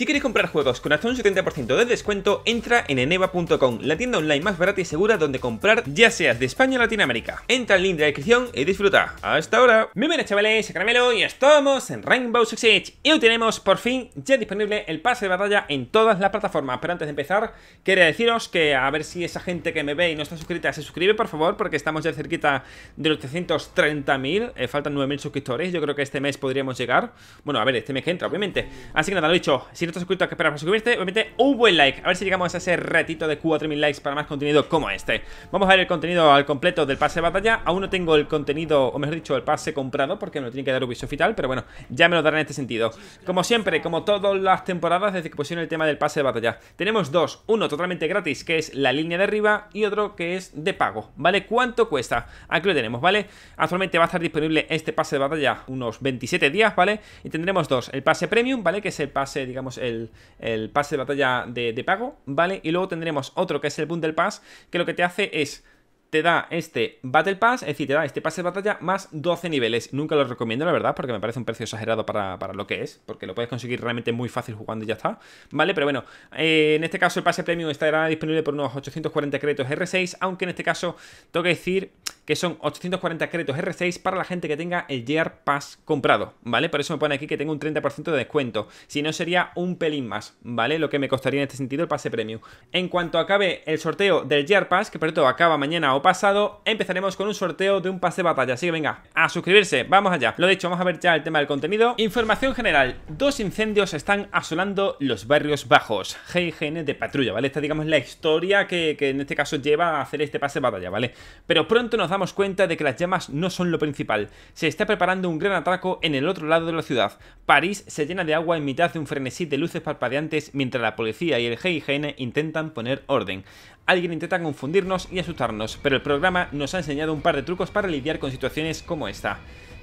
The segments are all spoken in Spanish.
Si queréis comprar juegos con hasta un 70% de descuento, entra en eneva.com, la tienda online más barata y segura donde comprar ya seas de España o Latinoamérica. Entra al link de la descripción y disfruta. ¡Hasta ahora! Muy buenas chavales, Caramelo y estamos en Rainbow Six Siege. Y hoy tenemos por fin ya disponible el pase de batalla en todas las plataformas. Pero antes de empezar, quería deciros que a ver si esa gente que me ve y no está suscrita se suscribe por favor, porque estamos ya cerquita de los 330.000. Eh, faltan 9.000 suscriptores, yo creo que este mes podríamos llegar. Bueno, a ver, este mes que entra, obviamente. Así que nada, lo dicho, si minutos que esperamos suscribirte, obviamente un buen like. A ver si llegamos a ese ratito de 4.000 likes para más contenido como este. Vamos a ver el contenido al completo del pase de batalla. Aún no tengo el contenido, o mejor dicho, el pase comprado, porque me lo tiene que dar Ubisoft y tal, pero bueno, ya me lo darán en este sentido. Como siempre, como todas las temporadas desde que pusieron el tema del pase de batalla, tenemos dos. Uno totalmente gratis, que es la línea de arriba, y otro que es de pago, ¿vale? ¿Cuánto cuesta? Aquí lo tenemos, ¿vale? Actualmente va a estar disponible este pase de batalla unos 27 días, ¿vale? Y tendremos dos. El pase premium, ¿vale? Que es el pase, digamos, el, pase de batalla de, de pago, ¿vale? Y luego tendremos otro que es el Bundle Pass, que lo que te hace es te da este Battle Pass, es decir, te da este pase de batalla más 12 niveles. Nunca lo recomiendo, la verdad, porque me parece un precio exagerado para, lo que es, porque lo puedes conseguir realmente muy fácil jugando y ya está, ¿vale? Pero bueno, eh, en este caso el pase premium estará disponible por unos 840 créditos R6, aunque en este caso tengo que decir que son 840 créditos R6 para la gente que tenga el Gear Pass comprado, ¿vale? Por eso me pone aquí que tengo un 30% de descuento, si no sería un pelín más, ¿vale? Lo que me costaría en este sentido el pase premium. En cuanto acabe el sorteo del Gear Pass, que por cierto acaba mañana o pasado, empezaremos con un sorteo de un pase de batalla, así que venga, a suscribirse, vamos allá. Lo dicho, vamos a ver ya el tema del contenido. Información general, dos incendios están asolando los barrios bajos, GIGN de patrulla, ¿vale? Esta digamos la historia que, que en este caso lleva a hacer este pase de batalla, ¿vale? Pero pronto nos damos damos cuenta de que las llamas no son lo principal. Se está preparando un gran atraco en el otro lado de la ciudad. París se llena de agua en mitad de un frenesí de luces parpadeantes mientras la policía y el GIGN intentan poner orden. Alguien intenta confundirnos y asustarnos, pero el programa nos ha enseñado un par de trucos para lidiar con situaciones como esta.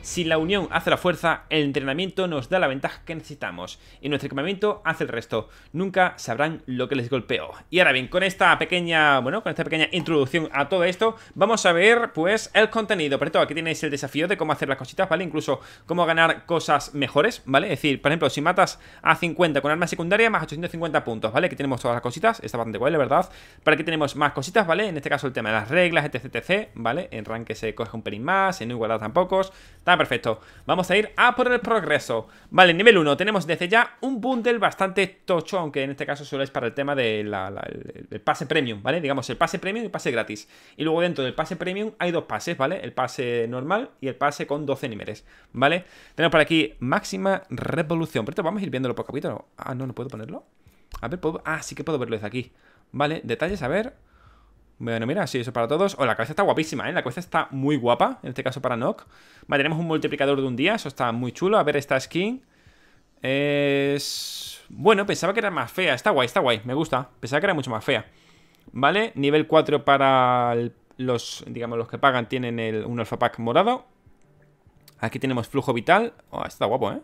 Si la unión hace la fuerza, el entrenamiento nos da la ventaja que necesitamos y nuestro equipamiento hace el resto. Nunca sabrán lo que les golpeó. Y ahora bien, con esta pequeña, bueno, con esta pequeña introducción a todo esto, vamos a ver pues el contenido. Por todo, aquí tenéis el desafío de cómo hacer las cositas, ¿vale? Incluso cómo ganar cosas mejores, ¿vale? Es decir, por ejemplo, si matas a 50 con arma secundaria, más 850 puntos, ¿vale? Aquí tenemos todas las cositas, está bastante guay, la verdad. Para aquí tenemos más cositas, ¿vale? En este caso el tema de las reglas, etc, etc, ¿vale? En rank se coge un pelín más, en igualdad tampoco, Está perfecto. Vamos a ir a por el progreso. Vale, nivel 1. Tenemos desde ya un bundle bastante tocho, aunque en este caso solo es para el tema del pase premium, ¿vale? Digamos, el pase premium y el pase gratis. Y luego dentro del pase premium hay dos pases, ¿vale? El pase normal y el pase con 12 niveles, ¿vale? Tenemos por aquí máxima revolución. Pero vamos a ir viéndolo poco a poquito. Ah, no, no puedo ponerlo. A ver, Ah, sí que puedo verlo desde aquí. Vale, detalles, a ver. Bueno, mira, sí, eso para todos. Oh, la cabeza está guapísima, ¿eh? La cabeza está muy guapa, en este caso para Nock. Vale, tenemos un multiplicador de un día, eso está muy chulo. A ver esta skin. Es... Bueno, pensaba que era más fea. Está guay, está guay, me gusta. Pensaba que era mucho más fea. Vale, nivel 4 para los, digamos, los que pagan tienen el, un Alpha pack morado. Aquí tenemos flujo vital. Oh, está guapo, ¿eh?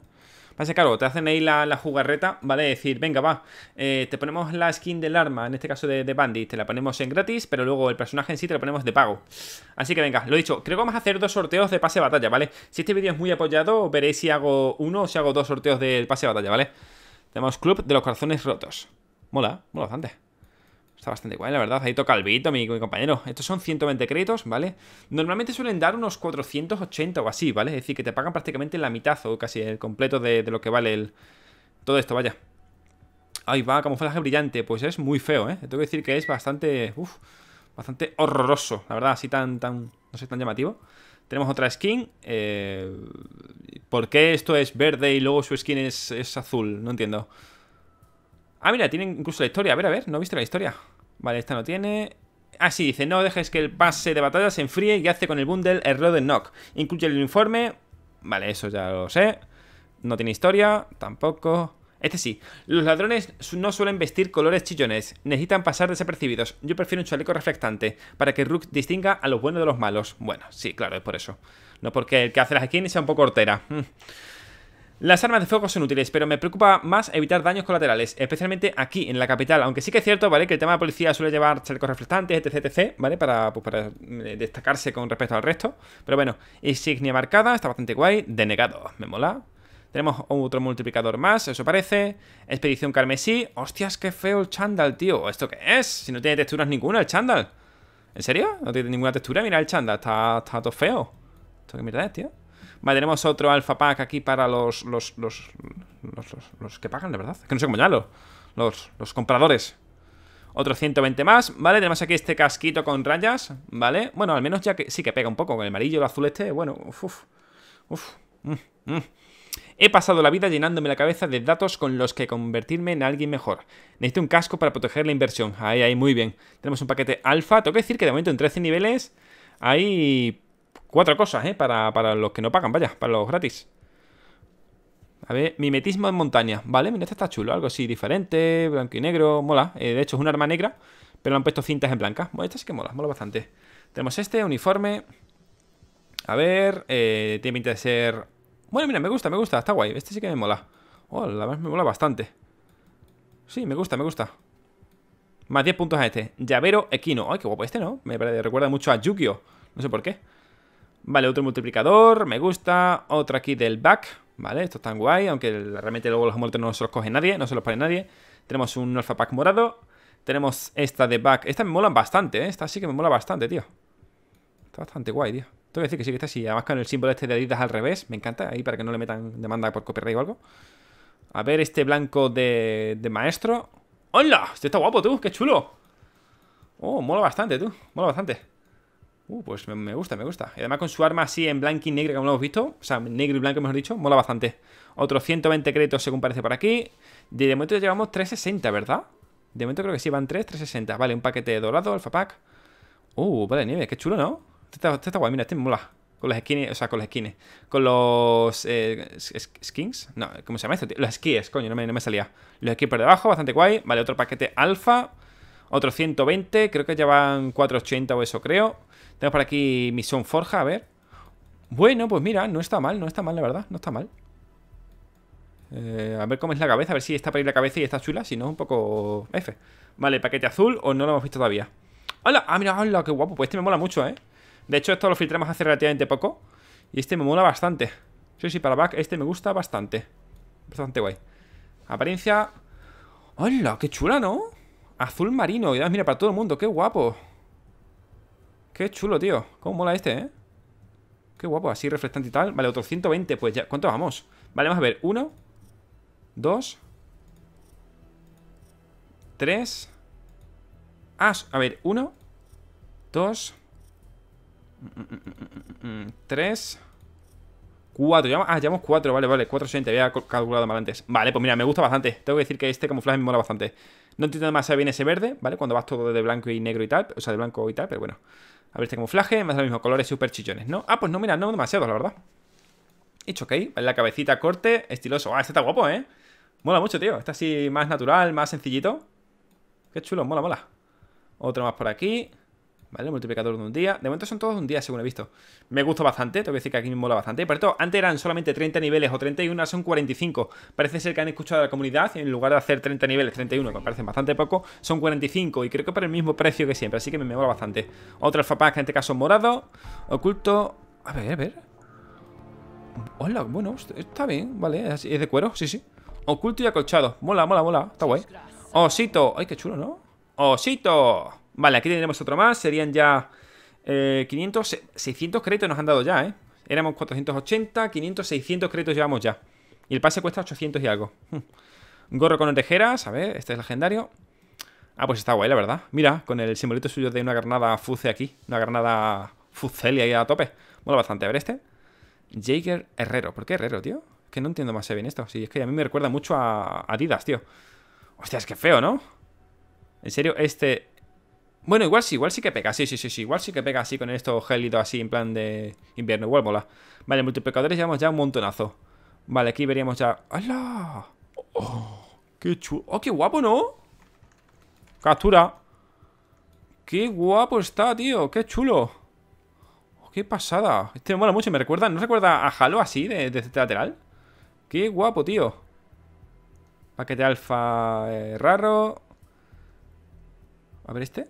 Pase claro, te hacen ahí la, jugarreta, ¿vale? Decir, venga, va, eh, te ponemos la skin del arma, en este caso de, de, Bandit, te la ponemos en gratis, pero luego el personaje en sí te lo ponemos de pago. Así que venga, lo dicho, creo que vamos a hacer dos sorteos de pase de batalla, ¿vale? Si este vídeo es muy apoyado, veréis si hago uno o si hago dos sorteos del pase de batalla, ¿vale? Tenemos Club de los Corazones Rotos. Mola, mola bastante. Está bastante guay, la verdad. Ahí toca el vito mi, mi compañero. Estos son 120 créditos, ¿vale? Normalmente suelen dar unos 480 o así, ¿vale? Es decir, que te pagan prácticamente la mitad o casi el completo de, lo que vale el... todo esto, vaya. Ahí va, camuflaje brillante. Pues es muy feo, ¿eh? Tengo que decir que es bastante... Uf, bastante horroroso, la verdad. Así tan, tan... no sé, tan llamativo. Tenemos otra skin. Eh, ¿Por qué esto es verde y luego su skin es, es azul? No entiendo. Ah, mira, tienen incluso la historia. A ver, a ver, no he visto la historia. Vale, esta no tiene... Ah, sí, dice, no dejes que el pase de batalla se enfríe y hace con el bundle el de knock. Incluye el uniforme... Vale, eso ya lo sé. No tiene historia, tampoco... Este sí. Los ladrones no suelen vestir colores chillones. Necesitan pasar desapercibidos. Yo prefiero un chaleco reflectante para que Rook distinga a los buenos de los malos. Bueno, sí, claro, es por eso. No porque el que hace las skins sea un poco hortera. Mm. Las armas de fuego son útiles, pero me preocupa más evitar daños colaterales, especialmente aquí, en la capital. Aunque sí que es cierto, ¿vale? Que el tema de policía suele llevar chalecos reflectantes, etc, etc, ¿vale? Para, pues, eh, destacarse con respecto al resto. Pero bueno, insignia marcada, está bastante guay. Denegado, me mola. Tenemos otro multiplicador más, eso parece. Expedición carmesí. Hostias, qué feo el chandal, tío. ¿Esto qué es? Si no tiene texturas ninguna el chandal. ¿En serio? No tiene ninguna textura. Mira el chandal, está, está todo feo. ¿Esto qué mierda es, tío? Vale, tenemos otro alfa pack aquí para los los, que pagan, de verdad. Que no sé cómo llamarlo. Los, compradores. Otro 120 más, ¿vale? Tenemos aquí este casquito con rayas, ¿vale? Bueno, al menos ya que sí que pega un poco con el amarillo, el azul este, bueno, uff, uff. Mm, mm. He pasado la vida llenándome la cabeza de datos con los que convertirme en alguien mejor. Necesito un casco para proteger la inversión. Ahí, ahí, muy bien. Tenemos un paquete alfa. Tengo que decir que de momento en 13 niveles hay Cuatro cosas, ¿eh? Para, los que no pagan, vaya, para los gratis. A ver, mimetismo en montaña, ¿vale? Mira, este está chulo, algo así diferente, blanco y negro, mola. Eh, de hecho, es un arma negra, pero le han puesto cintas en blanca. Bueno, este sí que mola, mola bastante. Tenemos este, uniforme. A ver, eh, tiene pinta de ser... Bueno, mira, me gusta, me gusta, está guay. Este sí que me mola. Oh, la verdad me mola bastante. Sí, me gusta, me gusta. Más 10 puntos a este. Llavero equino. Ay, qué guapo este, ¿no? Me recuerda mucho a Yukio. No sé por qué. Vale, otro multiplicador, me gusta. Otro aquí del back, ¿vale? Esto tan guay, aunque realmente luego los muertos no se los coge nadie, no se los pone nadie. Tenemos un alfa pack morado. Tenemos esta de back. Esta me mola bastante, ¿eh? Esta sí que me mola bastante, tío. Está bastante guay, tío. Tengo que decir que sí que está así. Además con el símbolo este de Adidas al revés. Me encanta. Ahí para que no le metan demanda por copyright o algo. A ver este blanco de, de maestro. ¡Hola! Este está guapo, tú. ¡Qué chulo! Oh, mola bastante, tú. Mola bastante. Uh, pues me, gusta, me gusta. Y además con su arma así en blanco y negro, como lo hemos visto. O sea, negro y blanco, mejor dicho, mola bastante. Otros 120 créditos, según parece por aquí. De, momento momento llevamos 360, ¿verdad? De momento creo que sí, van 3, 360. Vale, un paquete dorado, alfa pack. Uh, vale, nieve, qué chulo, ¿no? Este está, este guay, mira, este mola. Con las skins, o sea, con las skins. Con los eh, skins. No, ¿cómo se llama esto? Los skis, coño, no me, salía. Los skins por debajo, bastante guay. Vale, otro paquete alfa. Otro 120, creo que ya van 480 o eso, creo. Tengo por aquí misión forja, a ver. Bueno, pues mira, no está mal, no está mal, la verdad, no está mal. Eh, a ver cómo es la cabeza, a ver si está para ir la cabeza y está chula, si no un poco F. Vale, paquete azul o no lo hemos visto todavía. ¡Hola! Ah, mira, hola, qué guapo. Pues este me mola mucho, ¿eh? De hecho, esto lo filtramos hace relativamente poco. Y este me mola bastante. Sí, sí, para back, este me gusta bastante. Bastante guay. Apariencia. ¡Hola! ¡Qué chula, ¿no? Azul marino. Y ah, mira, para todo el mundo, qué guapo. Qué chulo, tío. Cómo mola este, ¿eh? Qué guapo, así reflectante y tal. Vale, otro 120, pues ya. ¿Cuánto vamos? Vale, vamos a ver. Uno. Dos. Tres. Ah, a ver. Uno. Dos. Tres. Cuatro. Ah, llevamos cuatro. Vale, vale. 480. Había calculado mal antes. Vale, pues mira, me gusta bastante. Tengo que decir que este camuflaje me mola bastante. No entiendo demasiado bien ese verde, ¿vale? Cuando vas todo de blanco y negro y tal, o sea, de blanco y tal, pero bueno. A ver este camuflaje, más los mismo, colores súper chillones, ¿no? Ah, pues no, mira, no demasiado, la verdad. Hecho, ok. La cabecita corte, estiloso. Ah, este está guapo, ¿eh? Mola mucho, tío. Está así más natural, más sencillito. Qué chulo, mola, mola. Otro más por aquí. ¿vale? multiplicador de un día. De momento son todos un día, según he visto. Me gusta bastante, tengo que decir que aquí me mola bastante. Por todo antes eran solamente 30 niveles o 31, ahora son 45. Parece ser que han escuchado a la comunidad en lugar de hacer 30 niveles, 31, que me parecen bastante poco, son 45 y creo que para el mismo precio que siempre, así que me, mola bastante. Otra alfapaca, en este caso morado, oculto... A ver, a ver... Hola, bueno, está bien, vale, es de cuero, sí, sí. Oculto y acolchado. Mola, mola, mola. Está guay. Osito. Ay, qué chulo, ¿no? Osito. Vale, aquí tenemos otro más. Serían ya 500, eh, 600 créditos nos han dado ya, ¿eh? Éramos 480, 500, 600 créditos llevamos ya. Y el pase cuesta 800 y algo. Gorro con orejeras, a ver, este es legendario. Ah, pues está guay, la verdad. Mira, con el simbolito suyo de una granada fuce aquí. Una granada fuceli ahí a tope. Mola bastante. A ver este. Jaker Herrero. ¿Por qué Herrero, tío? que no entiendo más bien esto. Sí, es que a mí me recuerda mucho a Adidas, tío. Hostia, es que feo, ¿no? En serio, este bueno, igual sí, igual sí que pega. Sí, sí, sí, sí. Igual sí que pega así con esto gélido así en plan de invierno. Igual mola. Vale, multiplicadores llevamos ya un montonazo. Vale, aquí veríamos ya... ¡Hala! Oh, ¡Qué chulo! ¡Oh, qué guapo, ¿no? Captura. ¡Qué guapo está, tío! ¡Qué chulo! Oh, ¡Qué pasada! Este me mola mucho. ¿Me recuerda? ¿No recuerda a Halo así, de, este lateral? ¡Qué guapo, tío! Paquete alfa eh, raro. A ver este.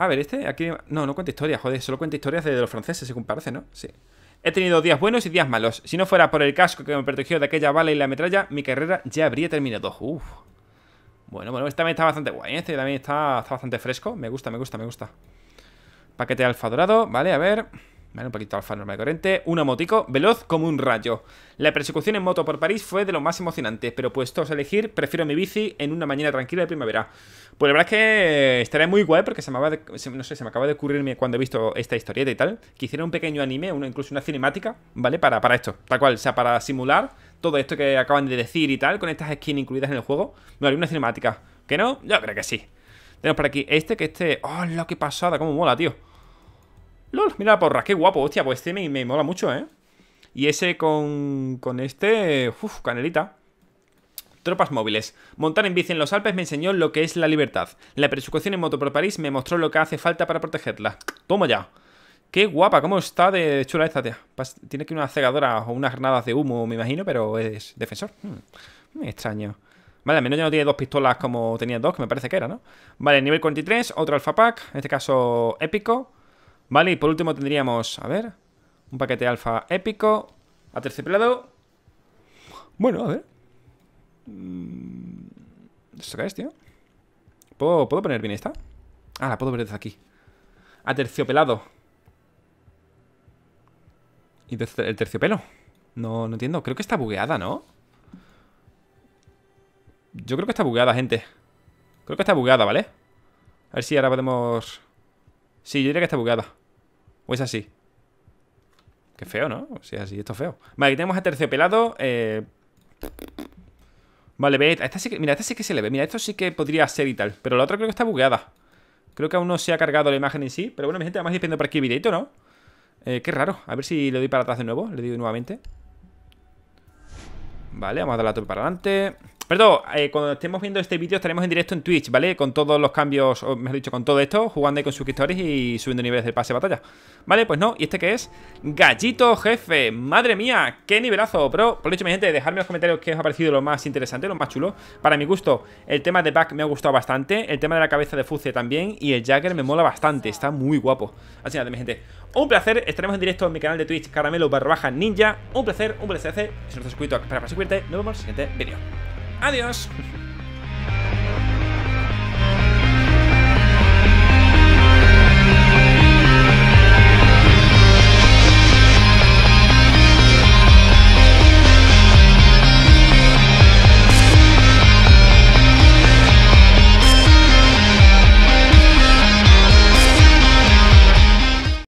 A ver, este aquí... No, no cuenta historias, joder, solo cuenta historias de los franceses, según parece, ¿no? Sí. He tenido días buenos y días malos. Si no fuera por el casco que me protegió de aquella bala y la metralla, mi carrera ya habría terminado. Uf. Bueno, bueno, este también está bastante guay. ¿eh? Este también está, está bastante fresco. Me gusta, me gusta, me gusta. Paquete alfa dorado. Vale, a ver... Vale, un poquito alfa normal corriente. Un motico, veloz como un rayo. La persecución en moto por París fue de lo más emocionante, pero puestos a elegir, prefiero mi bici en una mañana tranquila de primavera. Pues la verdad es que estaría muy guay porque se me, acaba de, no sé, se me acaba de ocurrirme cuando he visto esta historieta y tal, que hiciera un pequeño anime, incluso una cinemática, ¿vale? Para, para esto, tal cual, o sea, para simular todo esto que acaban de decir y tal, con estas skins incluidas en el juego. No, haría una cinemática. ¿Que no? Yo creo que sí. Tenemos por aquí este, que este... ¡Oh, lo que pasada! ¡Cómo mola, tío! ¡Lol! Mira la porra, qué guapo, hostia, pues este me, mola mucho, ¿eh? Y ese con, con este... Uf, canelita. Tropas móviles. Montar en bici en los Alpes me enseñó lo que es la libertad. La persecución en moto por París me mostró lo que hace falta para protegerla. ¡Toma ya! ¡Qué guapa! ¿Cómo está de chula esta, tía? Tiene que una cegadora o unas granadas de humo, me imagino, pero es defensor. Hmm, extraño. Vale, al menos ya no tiene dos pistolas como tenía dos, que me parece que era, ¿no? Vale, nivel 43, otro alfa pack, en este caso épico. Vale, y por último tendríamos, a ver, un paquete alfa épico, aterciopelado. Bueno, a ver. Mm, ¿Esto qué tío? ¿Puedo, poner bien esta? Ah, la puedo ver desde aquí. Aterciopelado. ¿Y el terciopelo? No, no entiendo. Creo que está bugueada, ¿no? Yo creo que está bugueada, gente. Creo que está bugueada, ¿vale? A ver si ahora podemos... Sí, yo diría que está bugueada. ¿O es así? Qué feo, ¿no? O sea, así, esto es feo. Vale, aquí tenemos a terciopelado. Pelado eh, Vale, ve, mira, esta sí que se le ve. Mira, esto sí que podría ser y tal. Pero la otra creo que está bugueada. Creo que aún no se ha cargado la imagen en sí. Pero bueno, mi gente, además, depende por aquí videito, ¿no? Eh, qué raro. A ver si le doy para atrás de nuevo. Le doy nuevamente. Vale, vamos a dar la tope para adelante. Perdón, eh, cuando estemos viendo este vídeo estaremos en directo en Twitch, ¿vale? Con todos los cambios, o mejor dicho, con todo esto, jugando ahí con suscriptores y subiendo niveles de pase de batalla. Vale, pues no, ¿y este qué es? Gallito Jefe, madre mía, qué nivelazo, bro. Por lo dicho, mi gente, dejadme en los comentarios qué os ha parecido lo más interesante, lo más chulo. Para mi gusto, el tema de back me ha gustado bastante, el tema de la cabeza de Fuce también, y el Jagger me mola bastante, está muy guapo. Así nada, mi gente, un placer, estaremos en directo en mi canal de Twitch, caramelo Barroja baja ninja. Un placer, un placer, si no has suscrito, para suscribirte, nos vemos en el siguiente vídeo. Adiós.